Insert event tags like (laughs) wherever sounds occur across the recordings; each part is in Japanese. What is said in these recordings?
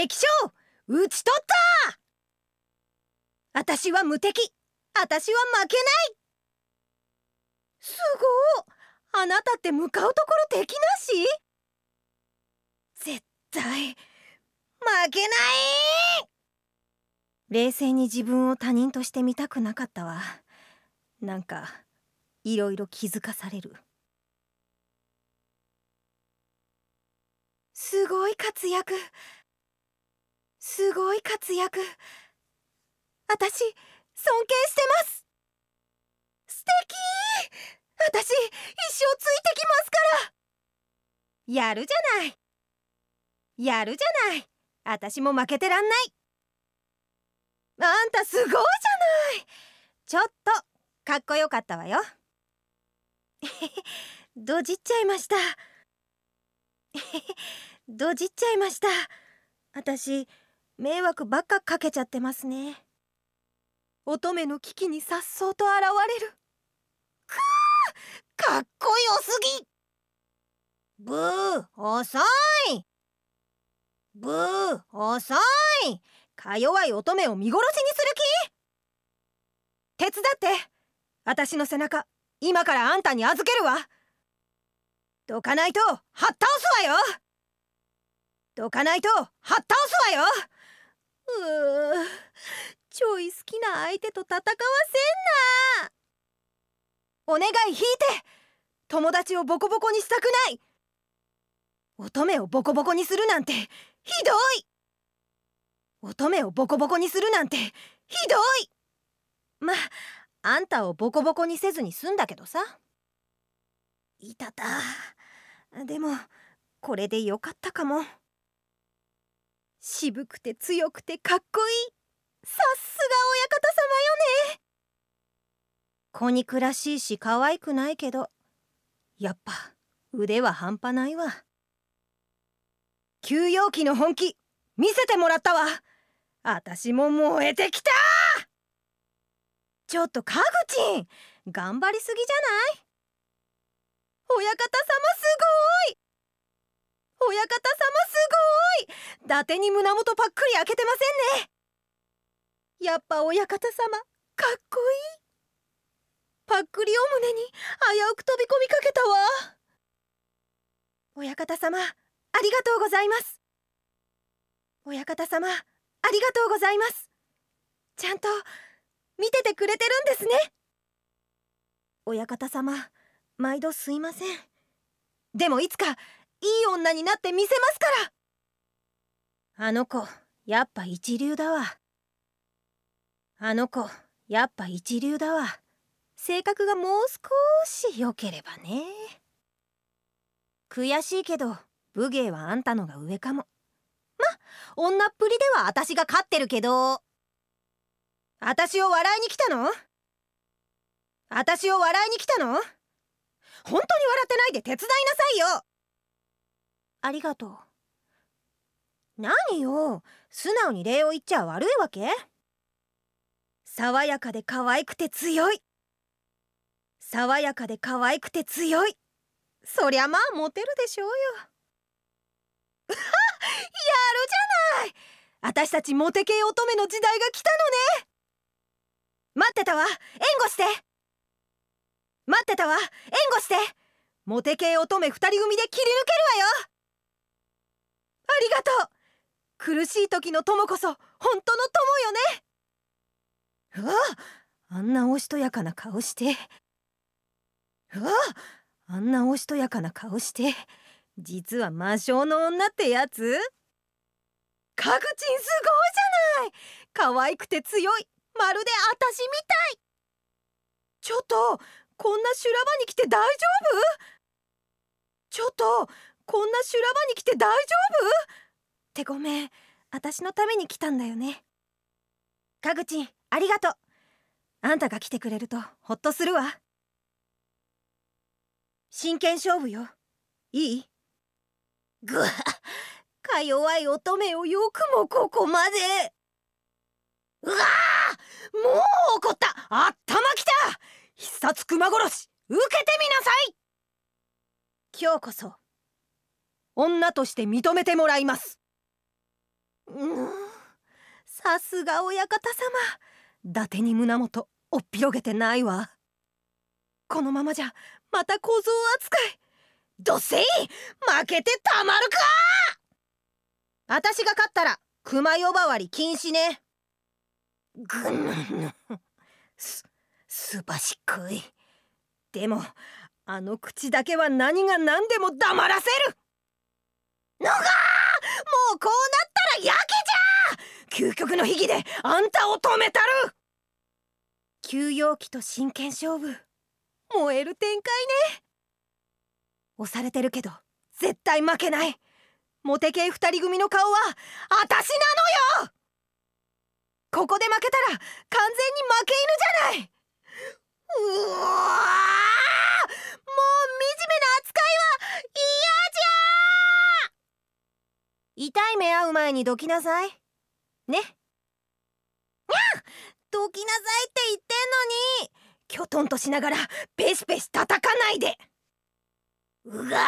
敵将討ち取った私は無敵私は負けないすごあなたって向かうところ敵なし絶対負けない冷静に自分を他人として見たくなかったわなんかいろいろ気づかされるすごい活躍すごい活躍私尊敬してます素敵私一生ついてきますからやるじゃないやるじゃない私も負けてらんないあんたすごいじゃないちょっとかっこよかったわよ (laughs) どじっちゃいました (laughs) どじっちゃいました私迷惑ばっかかけちゃってますね乙女の危機に颯爽と現れるくーかっこよすぎブー遅いブー遅いか弱い乙女を見殺しにする気手伝って私の背中今からあんたに預けるわどかないとはっ倒すわよどかないとはっ倒すわようちょい好きな相手と戦わせんなお願い引いて友達をボコボコにしたくない乙女をボコボコにするなんてひどい乙女をボコボコにするなんてひどいまあんたをボコボコにせずに済んだけどさいたたでもこれでよかったかも。渋くて強くてかっこいいさすが親方様よね子肉らしいし可愛くないけどやっぱ腕は半端ないわ休養期の本気見せてもらったわ私も燃えてきたちょっとカグチン頑張りすぎじゃない親方様すごい親方様すごい伊達に胸元パックリ開けてませんねやっぱ親方様かっこいいパックリを胸に危うく飛び込みかけたわ親方様ありがとうございます親方様ありがとうございますちゃんと見ててくれてるんですね親方様毎度すいませんでもいつかいい女になってみせますからあの子やっぱ一流だわあの子やっぱ一流だわ性格がもう少し良ければね悔しいけど武芸はあんたのが上かもま女っぷりでは私が勝ってるけど私を笑いに来たの私を笑いに来たの本当に笑ってないで手伝いなさいよありがとう何よ素直に礼を言っちゃ悪いわけ爽やかで可愛くて強い爽やかで可愛くて強いそりゃまあモテるでしょうよ (laughs) やるじゃない私たちモテ系乙女の時代が来たのね待ってたわ援護して待ってたわ援護してモテ系乙女2人組で切り抜けるわよりがとう苦しい時の友こそ本当の友よねうわあんなおしとやかな顔してうわあんなおしとやかな顔して実は魔性の女ってやつカグチンすごいじゃない可愛くて強いまるで私みたいちょっとこんな修羅場に来て大丈夫ちょっとこんな修羅場に来て大丈夫ってごめん私のために来たんだよねかぐちんありがとうあんたが来てくれるとホッとするわ真剣勝負よいいぐわか弱い乙女をよくもここまでうわもう怒った頭きた必殺熊殺し受けてみなさい今日こそ女として認めてもらいますさすが親方様伊達に胸元おっぴ広げてないわこのままじゃまた小僧扱いどっせい負けてたまるか私が勝ったら熊呼ばわり禁止ねぐぬぬすすばしくいでもあの口だけは何が何でも黙らせるのがもうこうなったらやけじゃ究極の悲劇であんたを止めたる休養期と真剣勝負燃える展開ね押されてるけど絶対負けないモテ系二人組の顔はあたしなのよここで負けたら完全に負け犬じゃないう前にどきなさいねにゃどきなさいって言ってんのにきょとんとしながらペシペシ叩かないでうわ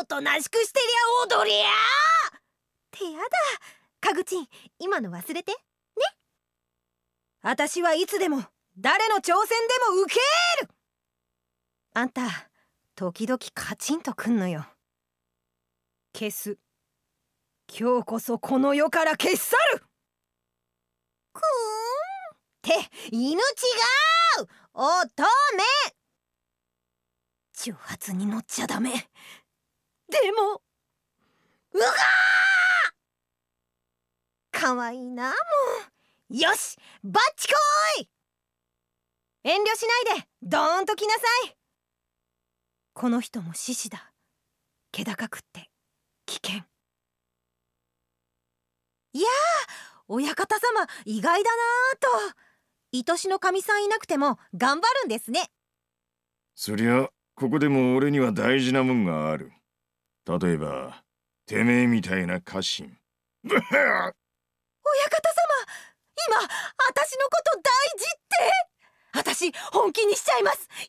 おとなしくしてりゃ踊りやってやだカグチン今の忘れてね私はいつでも誰の挑戦でも受けるあんた時々カチンとくんのよ消す今日こそこの世から消し去るくーんって犬違う乙女挑発に乗っちゃダメでもうがかわいいなもうよしバッチこい遠慮しないでドーンと来なさいこの人も獅子だ気高くって危険いや親方様意外だなと愛しの神さんいなくても頑張るんですねそりゃここでも俺には大事なもんがある例えばてめえみたいな家臣親方様今私のこと大事って私本気にしちゃいますいいで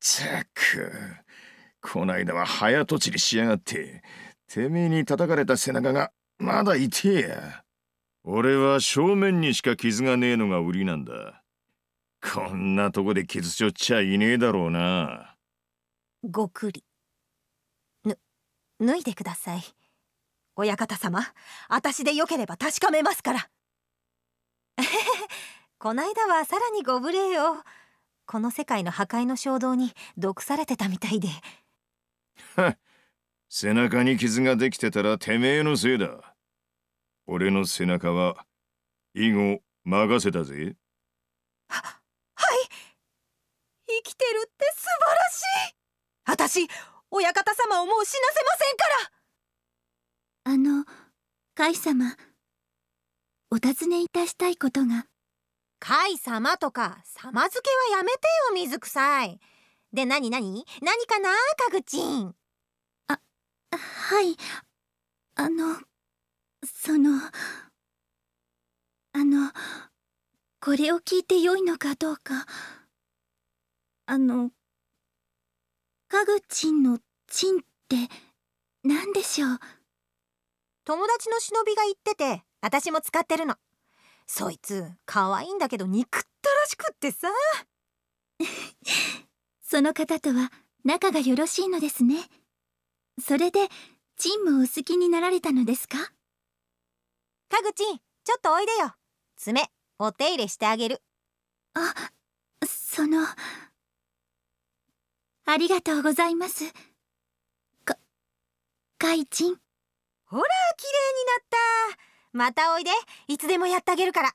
すねったくこないだは早とちりしやがっててめえに叩かれた背中がまだ痛えや。俺は正面にしか傷がねえのが売りなんだ。こんなとこで傷しょっちゃいねえだろうな。ごくり。ぬ、脱いでください。親方様、私でよければ確かめますから。えへへ、こないだはさらにご無礼を。この世界の破壊の衝動に毒されてたみたいで。はっ。背中に傷ができてたらてめえのせいだ。俺の背中は、以後、任せたぜ。は、はい生きてるって素晴らしい私、親方様をもう死なせませんからあの、海様、お尋ねいたしたいことが。海様とか、様付けはやめてよ、水臭い。で、なになに何かな、かぐちん。はいあのそのあのこれを聞いてよいのかどうかあのかぐちんの「ちん」って何でしょう友達の忍びが言ってて私も使ってるのそいつ可愛いんだけど憎ったらしくってさ (laughs) その方とは仲がよろしいのですねそれでチンもお好きになられたのですかかぐちんちょっとおいでよ爪お手入れしてあげるあそのありがとうございますかかいちんほら綺麗になったまたおいでいつでもやってあげるから